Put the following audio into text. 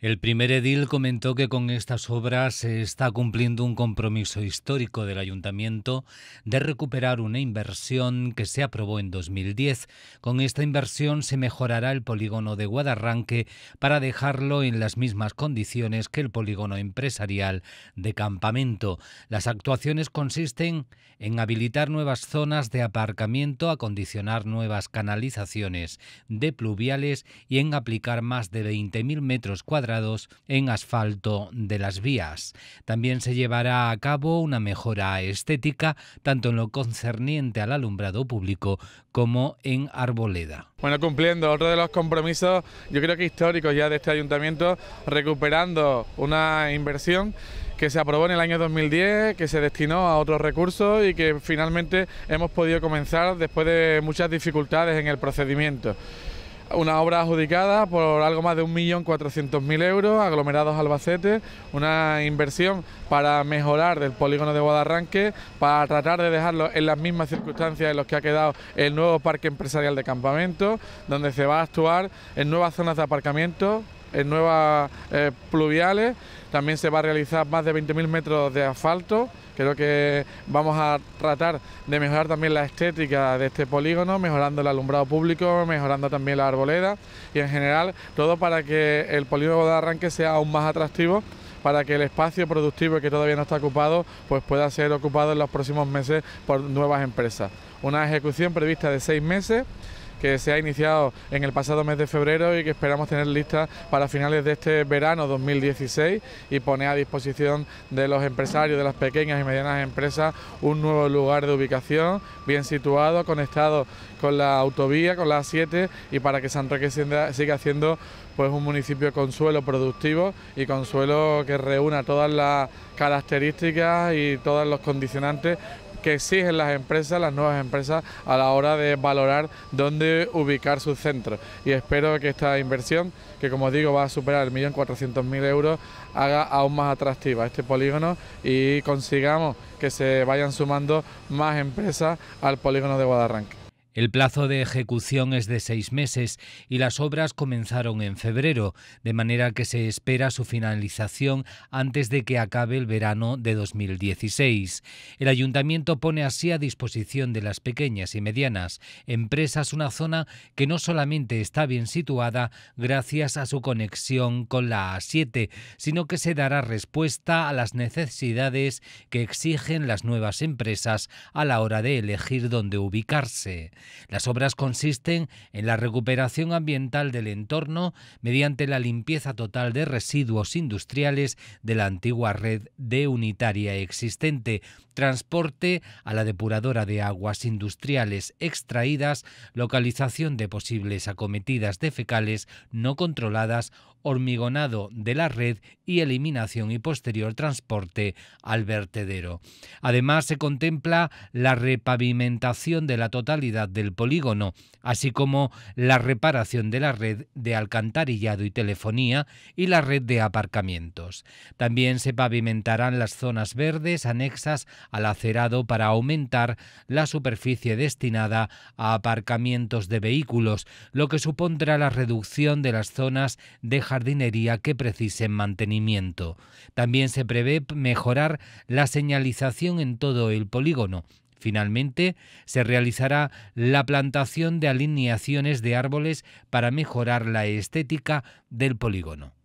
El primer edil comentó que con estas obras se está cumpliendo un compromiso histórico del ayuntamiento de recuperar una inversión que se aprobó en 2010. Con esta inversión se mejorará el polígono de Guadarranque para dejarlo en las mismas condiciones que el polígono empresarial de campamento. Las actuaciones consisten en habilitar nuevas zonas de aparcamiento, acondicionar nuevas canalizaciones de pluviales y en aplicar más de 20.000 metros cuadrados en asfalto de las vías. También se llevará a cabo una mejora estética, tanto en lo concerniente al alumbrado público como en Arboleda. Bueno, cumpliendo otro de los compromisos, yo creo que históricos ya de este ayuntamiento, recuperando una inversión que se aprobó en el año 2010, que se destinó a otros recursos y que finalmente hemos podido comenzar después de muchas dificultades en el procedimiento. Una obra adjudicada por algo más de 1.400.000 euros, aglomerados Albacete, una inversión para mejorar el polígono de Guadarranque, para tratar de dejarlo en las mismas circunstancias en las que ha quedado el nuevo parque empresarial de campamento, donde se va a actuar en nuevas zonas de aparcamiento, en nuevas eh, pluviales, también se va a realizar más de 20.000 metros de asfalto. Creo que vamos a tratar de mejorar también la estética de este polígono, mejorando el alumbrado público, mejorando también la arboleda y en general todo para que el polígono de arranque sea aún más atractivo para que el espacio productivo que todavía no está ocupado pues pueda ser ocupado en los próximos meses por nuevas empresas. Una ejecución prevista de seis meses que se ha iniciado en el pasado mes de febrero y que esperamos tener lista para finales de este verano 2016 y pone a disposición de los empresarios de las pequeñas y medianas empresas un nuevo lugar de ubicación bien situado, conectado con la autovía, con la A7 y para que San Roque siga siendo pues un municipio con suelo productivo y con suelo que reúna todas las características y todos los condicionantes que exigen las empresas, las nuevas empresas, a la hora de valorar dónde ubicar sus centros. Y espero que esta inversión, que como digo va a superar el millón mil euros, haga aún más atractiva este polígono y consigamos que se vayan sumando más empresas al polígono de Guadarranque. El plazo de ejecución es de seis meses y las obras comenzaron en febrero, de manera que se espera su finalización antes de que acabe el verano de 2016. El ayuntamiento pone así a disposición de las pequeñas y medianas empresas una zona que no solamente está bien situada gracias a su conexión con la A7, sino que se dará respuesta a las necesidades que exigen las nuevas empresas a la hora de elegir dónde ubicarse. Las obras consisten en la recuperación ambiental del entorno mediante la limpieza total de residuos industriales de la antigua red de unitaria existente, transporte a la depuradora de aguas industriales extraídas, localización de posibles acometidas de fecales no controladas hormigonado de la red y eliminación y posterior transporte al vertedero. Además, se contempla la repavimentación de la totalidad del polígono, así como la reparación de la red de alcantarillado y telefonía y la red de aparcamientos. También se pavimentarán las zonas verdes anexas al acerado para aumentar la superficie destinada a aparcamientos de vehículos, lo que supondrá la reducción de las zonas de jardinería que precisen mantenimiento. También se prevé mejorar la señalización en todo el polígono, Finalmente, se realizará la plantación de alineaciones de árboles para mejorar la estética del polígono.